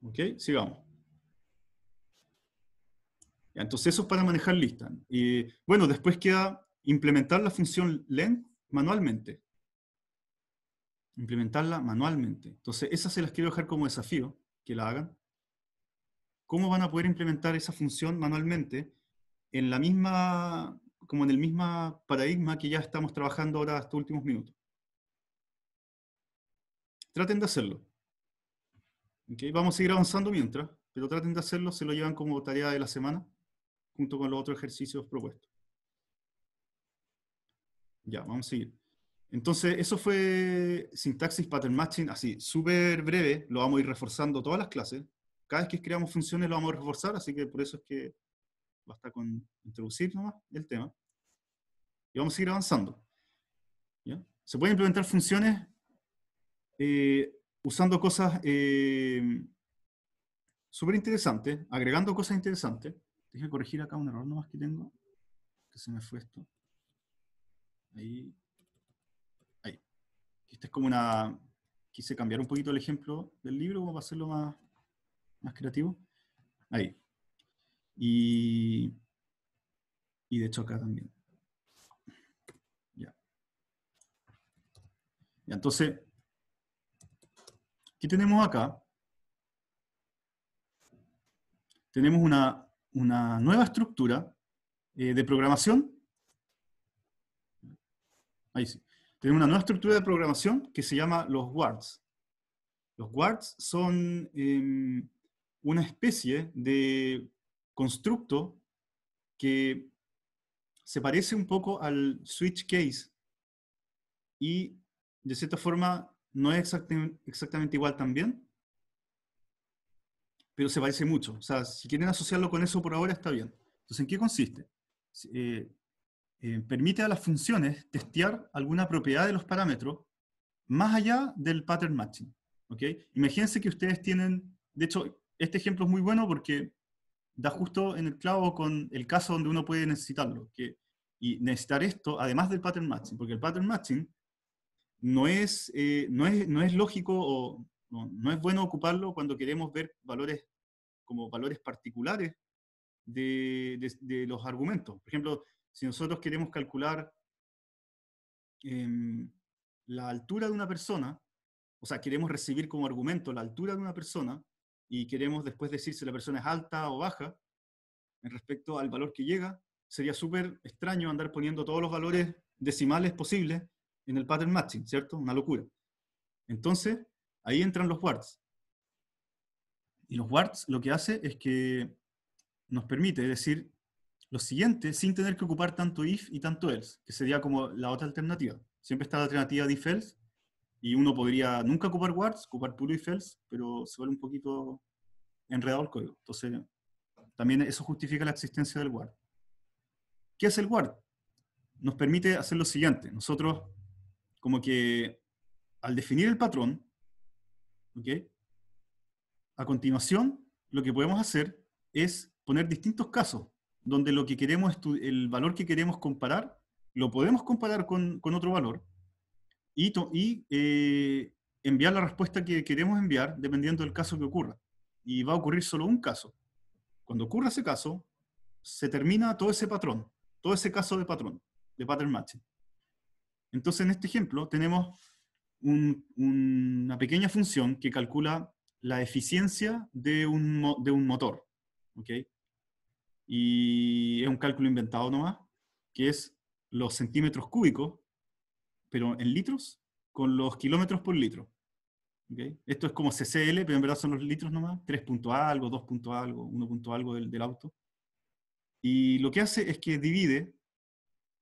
¿Ok? Sigamos. entonces eso es para manejar listas. Y bueno, después queda implementar la función len manualmente. Implementarla manualmente. Entonces, esas se las quiero dejar como desafío, que la hagan. ¿Cómo van a poder implementar esa función manualmente en la misma, como en el mismo paradigma que ya estamos trabajando ahora estos últimos minutos? Traten de hacerlo. Vamos a seguir avanzando mientras, pero traten de hacerlo, se lo llevan como tarea de la semana, junto con los otros ejercicios propuestos. Ya, vamos a seguir. Entonces, eso fue sintaxis pattern matching, así, súper breve, lo vamos a ir reforzando todas las clases. Cada vez que creamos funciones lo vamos a reforzar, así que por eso es que basta con introducir nomás el tema. Y vamos a seguir avanzando. ¿Ya? Se pueden implementar funciones eh, usando cosas eh, súper interesantes, agregando cosas interesantes. Deje corregir acá un error nomás que tengo, que se me fue esto. Ahí. Ahí. Esta es como una... Quise cambiar un poquito el ejemplo del libro para hacerlo más, más creativo. Ahí. Y, y de hecho acá también. Ya. ya. Entonces, aquí tenemos acá? Tenemos una, nueva estructura eh, de programación Ahí sí. Tenemos una nueva estructura de programación que se llama los Guards. Los Guards son em, una especie de constructo que se parece un poco al switch case y de cierta forma no es exactamente igual también, pero se parece mucho. O sea, si quieren asociarlo con eso por ahora está bien. Entonces, ¿en qué consiste? Eh, eh, permite a las funciones testear alguna propiedad de los parámetros más allá del pattern matching. ¿okay? Imagínense que ustedes tienen, de hecho, este ejemplo es muy bueno porque da justo en el clavo con el caso donde uno puede necesitarlo. Que, y necesitar esto, además del pattern matching, porque el pattern matching no es, eh, no es, no es lógico o no, es bueno ocuparlo cuando queremos ver valores como valores particulares de, de los argumentos. Por ejemplo, si nosotros queremos calcular em, la altura de una persona, o sea, queremos recibir como argumento la altura de una persona y queremos después decir si la persona es alta o baja, en respecto al valor que llega, sería súper extraño andar poniendo todos los valores decimales posibles en el pattern matching, ¿cierto? Una locura. Entonces, ahí entran los warts. Y los warts lo que hace es que nos permite decir lo siguiente sin tener que ocupar tanto if y tanto else, que sería como la otra alternativa. Siempre está la alternativa de if else, y uno podría nunca ocupar guards ocupar puro if else, pero se vuelve un poquito enredado el código. Entonces, también eso justifica la existencia del guard ¿Qué es el guard Nos permite hacer lo siguiente. Nosotros, como que al definir el patrón, A continuación, lo que podemos hacer es poner distintos casos donde lo que queremos, el valor que queremos comparar, lo podemos comparar con, otro valor y, y eh, enviar la respuesta que queremos enviar dependiendo del caso que ocurra. Y va a ocurrir solo un caso. Cuando ocurra ese caso, se termina todo ese patrón, todo ese caso de patrón, de pattern matching. Entonces, en este ejemplo, tenemos una pequeña función que calcula la eficiencia de un, de un motor. ¿okay? y es un cálculo inventado nomás, que es los centímetros cúbicos, pero en litros, con los kilómetros por litro. Esto es como CCL, pero en verdad son los litros nomás, 3 punto algo, 2 punto algo, 1 punto algo del, auto. Y lo que hace es que divide,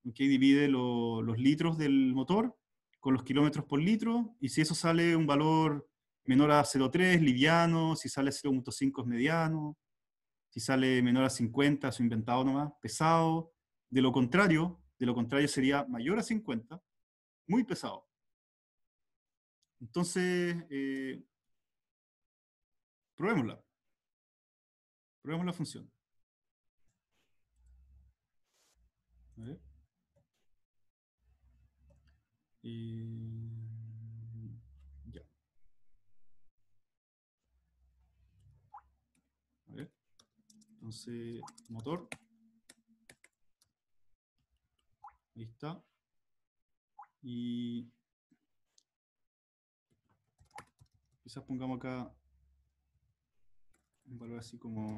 divide los litros del motor con los kilómetros por litro, y si eso sale un valor menor a 0,3, liviano, si sale 0,5 es mediano, sale menor a 50, su inventado nomás, pesado. De lo contrario, de lo contrario sería mayor a 50, muy pesado. Entonces, eh, probémosla. Probemos la función. Y... Entonces, motor. Ahí está. Y quizás pongamos acá un valor así como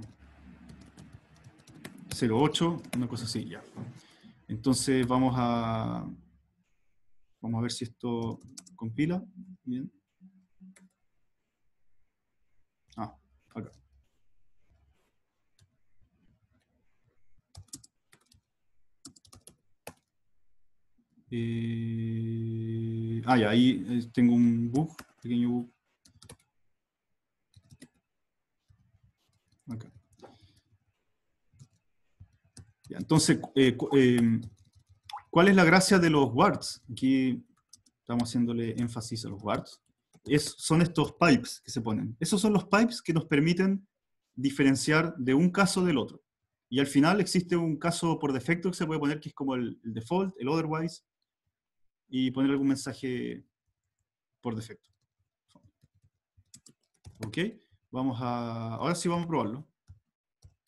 0.8, una cosa así, ya. Entonces vamos a, vamos a ver si esto compila. Bien. Ah, acá. Eh, ah, ahí tengo un bug, pequeño bug. Acá. entonces, eh, eh, ¿cuál es la gracia de los warts? Aquí estamos haciéndole énfasis a los warts. Es, son estos pipes que se ponen. Esos son los pipes que nos permiten diferenciar de un caso del otro. Y al final existe un caso por defecto que se puede poner que es como el default, el otherwise, y poner algún mensaje por defecto. ¿Ok? Vamos a... Ahora sí vamos a probarlo.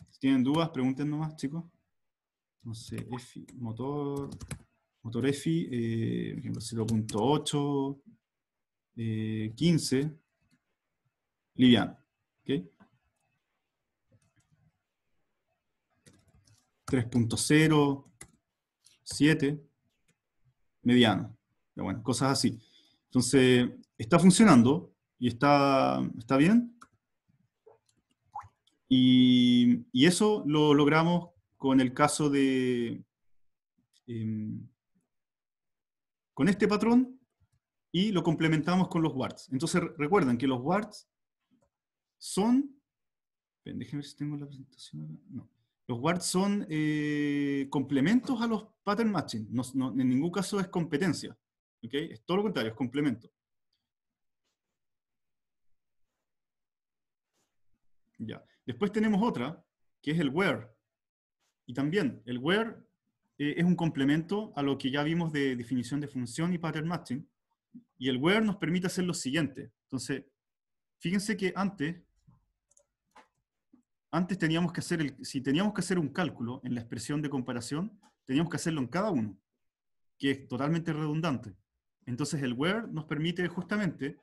Si tienen dudas, pregunten nomás, chicos. No sé, EFI, motor, motor EFI, eh, 0.8, 15, liviano. ok 3.0, 7. Mediano, pero bueno, cosas así. Entonces, está funcionando y está, está bien. Y, eso lo logramos con el caso de... Em, con este patrón y lo complementamos con los warts. Entonces, recuerden que los warts son... Déjenme ver si tengo la presentación. No. Los words son eh, complementos a los pattern matching. en ningún caso es competencia. Es todo lo contrario, es complemento. Ya. Después tenemos otra, que es el where. Y también, el where eh, es un complemento a lo que ya vimos de definición de función y pattern matching. Y el where nos permite hacer lo siguiente. Entonces, fíjense que antes antes teníamos que hacer, el, si teníamos que hacer un cálculo en la expresión de comparación, teníamos que hacerlo en cada uno, que es totalmente redundante. Entonces el where nos permite justamente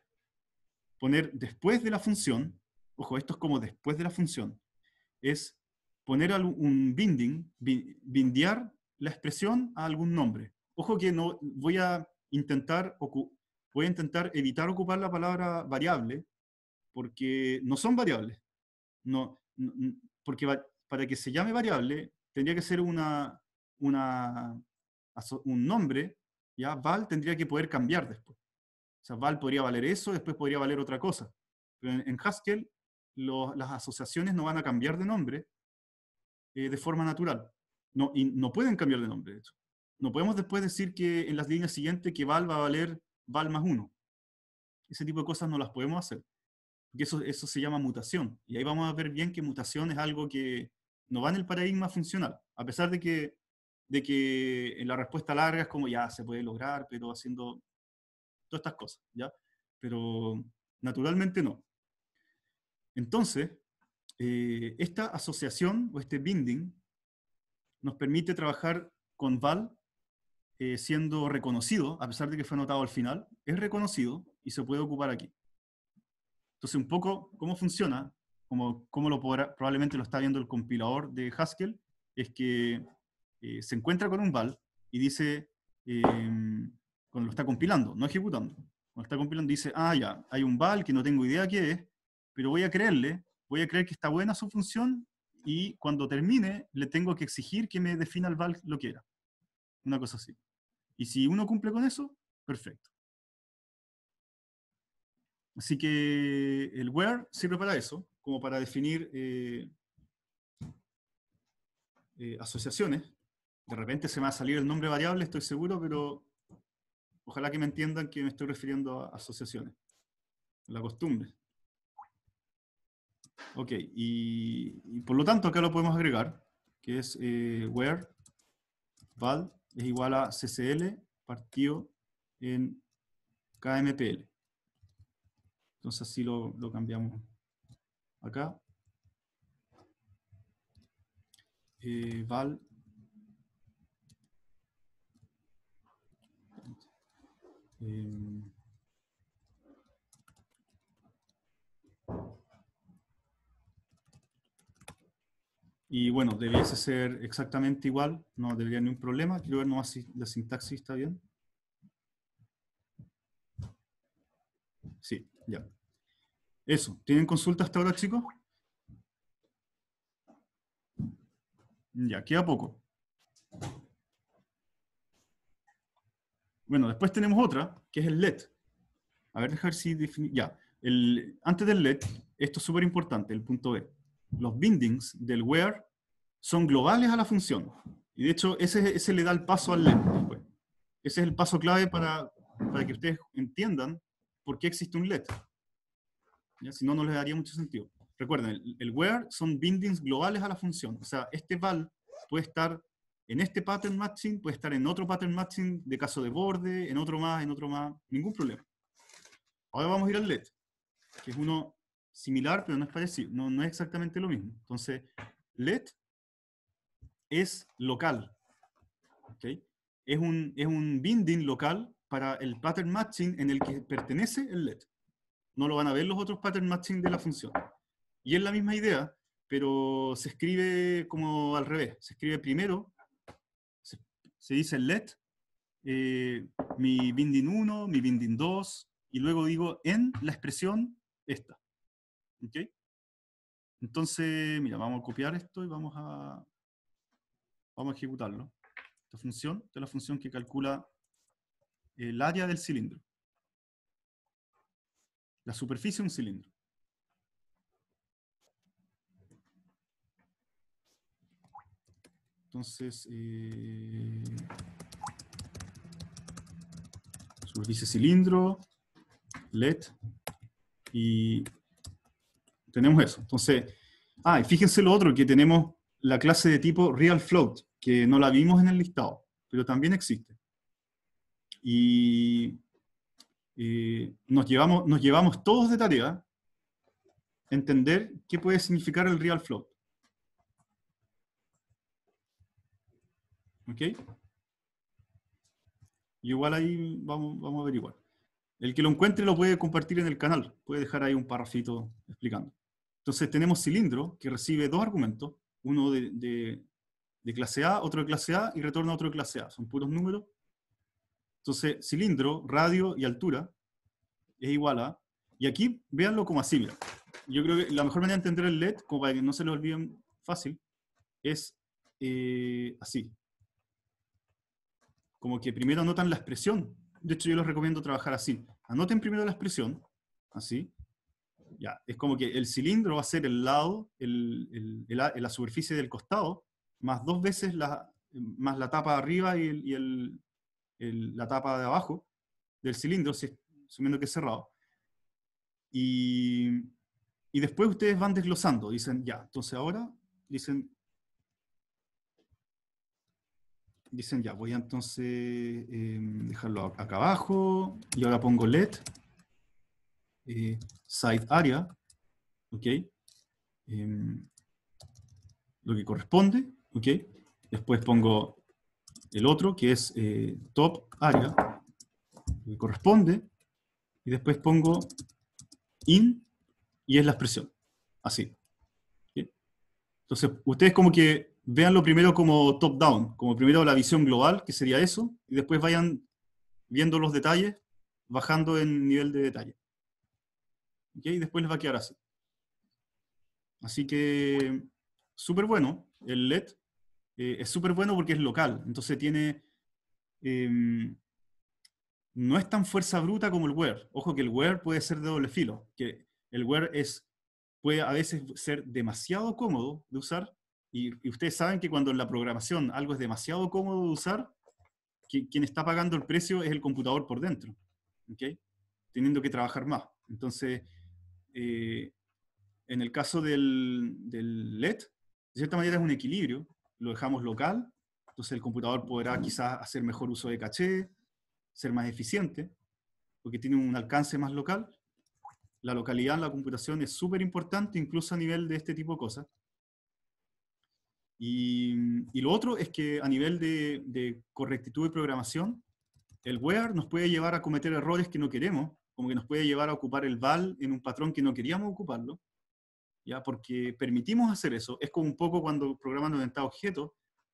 poner después de la función, ojo, esto es como después de la función, es poner un binding, bindear la expresión a algún nombre. Ojo que no voy a intentar voy a intentar evitar ocupar la palabra variable porque no son variables. No, porque para que se llame variable, tendría que ser una, una, un nombre, ya val tendría que poder cambiar después. O sea, val podría valer eso, después podría valer otra cosa. Pero en, Haskell las asociaciones no van a cambiar de nombre eh, de forma natural. No, y no pueden cambiar de nombre, de hecho. No podemos después decir que en las líneas siguientes que val va a valer val más uno. Ese tipo de cosas no las podemos hacer. Porque eso, eso se llama mutación. Y ahí vamos a ver bien que mutación es algo que no va en el paradigma funcional. A pesar de que, de que la respuesta larga es como ya se puede lograr, pero haciendo todas estas cosas, ¿ya? Pero naturalmente no. Entonces, eh, esta asociación o este binding nos permite trabajar con Val eh, siendo reconocido, a pesar de que fue anotado al final, es reconocido y se puede ocupar aquí. Entonces, un poco cómo funciona, como, lo probablemente lo está viendo el compilador de Haskell, es que eh, se encuentra con un val y dice, em, cuando lo está compilando, no ejecutando, cuando está compilando dice, ah, ya, hay un val que no tengo idea qué es, pero voy a creerle, voy a creer que está buena su función y cuando termine le tengo que exigir que me defina el val lo que era. Una cosa así. Y si uno cumple con eso, perfecto. Así que el where sirve para eso, como para definir eh, eh, asociaciones. De repente se me va a salir el nombre variable, estoy seguro, pero ojalá que me entiendan que me estoy refiriendo a asociaciones. La costumbre. Ok, y, por lo tanto acá lo podemos agregar, que es eh, where val es igual a ccl partido en kmpl. Entonces así lo, cambiamos acá. Eh, val. Eh, y bueno, debiese ser exactamente igual, no debería haber un problema. Quiero ver la sintaxis está bien. Sí, ya. Eso. ¿Tienen consultas hasta ahora, chicos? Ya, queda poco. Bueno, después tenemos otra, que es el LED. A ver, dejar si Ya. El, antes del LED, esto es súper importante, el punto B. Los bindings del where son globales a la función. Y de hecho, ese, ese le da el paso al LED Ese es el paso clave para, para que ustedes entiendan por qué existe un LED. Si no, no les daría mucho sentido. Recuerden, el, where son bindings globales a la función. O sea, este val puede estar en este pattern matching, puede estar en otro pattern matching de caso de borde, en otro más, en otro más, ningún problema. Ahora vamos a ir al LED, que es uno similar, pero no es parecido, no, no es exactamente lo mismo. Entonces, LED es local. Es, un, es un binding local para el pattern matching en el que pertenece el LED. No lo van a ver los otros pattern matching de la función. Y es la misma idea, pero se escribe como al revés. Se escribe primero, se, dice dice LED, eh, mi binding 1, mi binding 2, y luego digo en la expresión esta. ¿Okay? Entonces, mira, vamos a copiar esto y vamos a, vamos a ejecutarlo. Esta función, esta es la función que calcula el área del cilindro. La superficie de un cilindro. Entonces, eh, superficie cilindro, LED, y tenemos eso. Entonces, ah, y fíjense lo otro, que tenemos la clase de tipo real float, que no la vimos en el listado, pero también existe. Y nos, llevamos, nos llevamos todos de tarea entender qué puede significar el real float. ¿Ok? Y igual ahí vamos, vamos a averiguar. El que lo encuentre lo puede compartir en el canal, puede dejar ahí un parrafito explicando. Entonces tenemos cilindro que recibe dos argumentos, uno de, de, de clase A, otro de clase A y retorna otro de clase A. Son puros números entonces, cilindro, radio y altura es igual a... ¿ah? Y aquí véanlo como así, Yo creo que la mejor manera de entender el LED, como para que no se lo olviden fácil, es eh, así. Como que primero anotan la expresión. De hecho, yo les recomiendo trabajar así. Anoten primero la expresión, así. Ya, es como que el cilindro va a ser el lado, el, la superficie del costado, más dos veces la, más la tapa arriba y el, la tapa de abajo del cilindro, si, que es cerrado. Y, y después ustedes van desglosando, dicen, ya, entonces ahora, dicen, dicen ya, voy a entonces em, dejarlo acá abajo, y ahora pongo LED, eh, side area, ¿ok? Em, lo que corresponde, ¿ok? Después pongo el otro, que es eh, top area, que corresponde, y después pongo in, y es la expresión, así. Entonces, ustedes como que veanlo primero como top-down, como primero la visión global, que sería eso, y después vayan viendo los detalles, bajando en nivel de detalle. Y después les va a quedar así. Así que, súper bueno el LED. Eh, es súper bueno porque es local, entonces tiene... Em, no es tan fuerza bruta como el web Ojo que el web puede ser de doble filo, que el web es, puede a veces ser demasiado cómodo de usar, y, ustedes saben que cuando en la programación algo es demasiado cómodo de usar, quien está pagando el precio es el computador por dentro, ¿okay? teniendo que trabajar más. Entonces, eh, en el caso del, del LED, de cierta manera es un equilibrio, lo dejamos local, entonces el computador podrá quizás hacer mejor uso de caché, ser más eficiente, porque tiene un alcance más local. La localidad en la computación es súper importante, incluso a nivel de este tipo de cosas. Y, lo otro es que a nivel de, correctitud de programación, el wear nos puede llevar a cometer errores que no queremos, como que nos puede llevar a ocupar el val en un patrón que no queríamos ocuparlo, porque permitimos hacer eso. Es como un poco cuando programan un estado objetos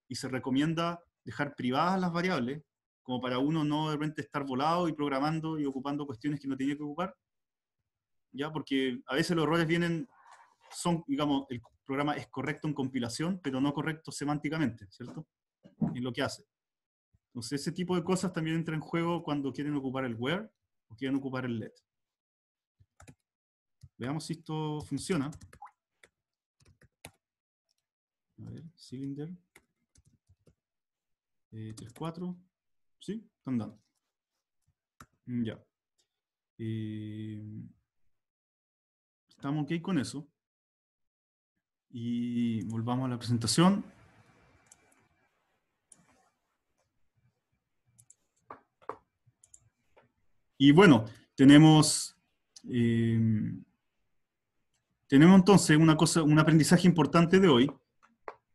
y se recomienda dejar privadas las variables, como para uno no de repente estar volado y programando y ocupando cuestiones que no tenía que ocupar, ¿ya? Porque a veces los errores vienen, son, digamos, el programa es correcto en compilación, pero no correcto semánticamente, ¿cierto? En lo que hace. Entonces, ese tipo de cosas también entra en juego cuando quieren ocupar el where o quieren ocupar el let. Veamos si esto funciona. A ver, cylinder. 3, eh, 4. Sí, están dando. Mm, ya. Eh, estamos ok con eso. Y volvamos a la presentación. Y bueno, tenemos, eh, tenemos entonces una cosa, un aprendizaje importante de hoy,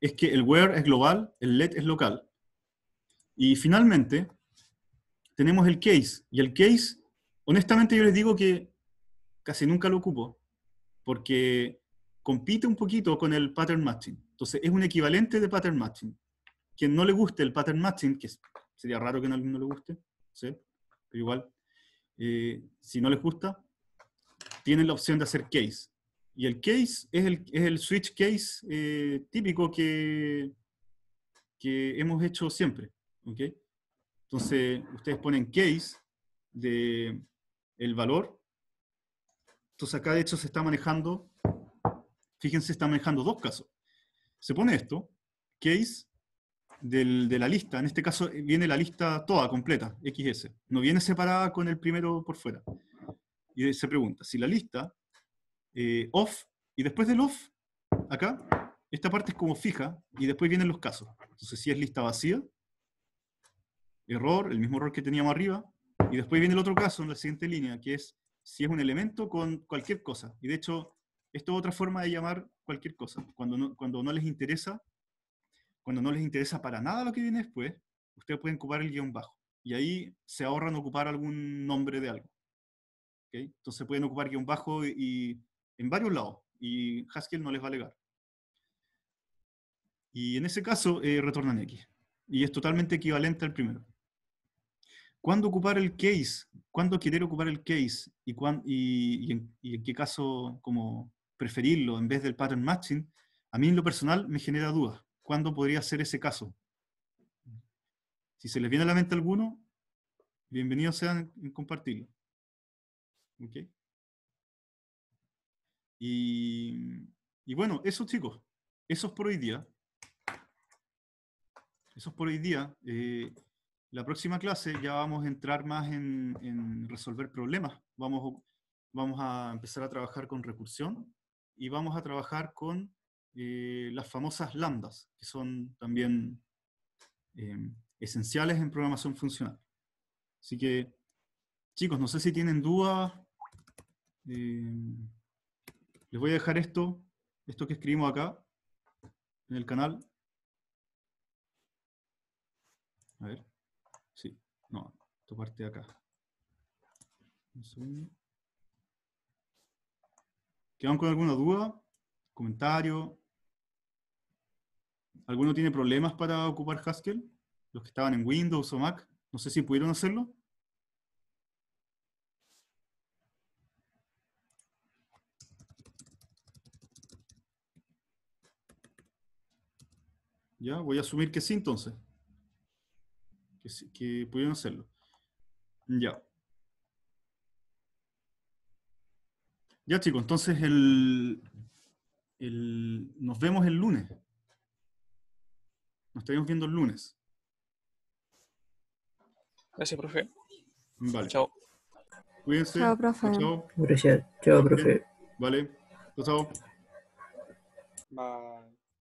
es que el where es global, el let es local. Y finalmente, tenemos el case. Y el case, honestamente yo les digo que casi nunca lo ocupo, porque compite un poquito con el pattern matching. Entonces, es un equivalente de pattern matching. Quien no le guste el pattern matching, que sería raro que a alguien no le guste, pero igual, eh, si no les gusta, tienen la opción de hacer case. Y el case es el, switch case eh, típico que, que hemos hecho siempre. ¿okay? Entonces, ustedes ponen case de el valor. Entonces acá de hecho se está manejando, fíjense, está manejando dos casos. Se pone esto, case de la lista. En este caso viene la lista toda, completa, XS. No viene separada con el primero por fuera. Y se pregunta, si la lista eh, off, y después del off, acá, esta parte es como fija, y después vienen los casos. Entonces, si es lista vacía, error, el mismo error que teníamos arriba, y después viene el otro caso en la siguiente línea, que es si es un elemento con cualquier cosa. Y de hecho, esto es otra forma de llamar cualquier cosa. Cuando no, cuando no les interesa, cuando no les interesa para nada lo que viene después, ustedes pueden ocupar el guión bajo. Y ahí se ahorran ocupar algún nombre de algo. Entonces pueden ocupar guión bajo y en varios lados y Haskell no les va a alegar. Y en ese caso eh, retornan X. Y es totalmente equivalente al primero. ¿Cuándo ocupar el case? ¿Cuándo querer ocupar el case? ¿Y, y, en, qué caso como preferirlo en vez del pattern matching? A mí en lo personal me genera dudas. ¿Cuándo podría ser ese caso? Si se les viene a la mente alguno, bienvenidos sean en compartirlo. ¿Okay? Y, bueno, eso chicos, eso es por hoy día. Eso es por hoy día. Eh, la próxima clase ya vamos a entrar más en, resolver problemas. Vamos, vamos, a empezar a trabajar con recursión y vamos a trabajar con eh, las famosas lambdas, que son también eh, esenciales en programación funcional. Así que, chicos, no sé si tienen dudas. Les voy a dejar esto, esto que escribimos acá, en el canal. A ver, sí, no, esto parte de acá. ¿Quedan con alguna duda? ¿Comentario? ¿Alguno tiene problemas para ocupar Haskell? ¿Los que estaban en Windows o Mac? No sé si pudieron hacerlo. Ya, voy a asumir que sí entonces. Que, pudieron hacerlo. Ya. Ya chicos, entonces el, el, nos vemos el lunes. Nos estaremos viendo el lunes. Gracias, profe. Vale. Chao. Cuídense. Chao, profe. Chao. Gracias. Chao, profe. Vale. Chao, chao. Bye.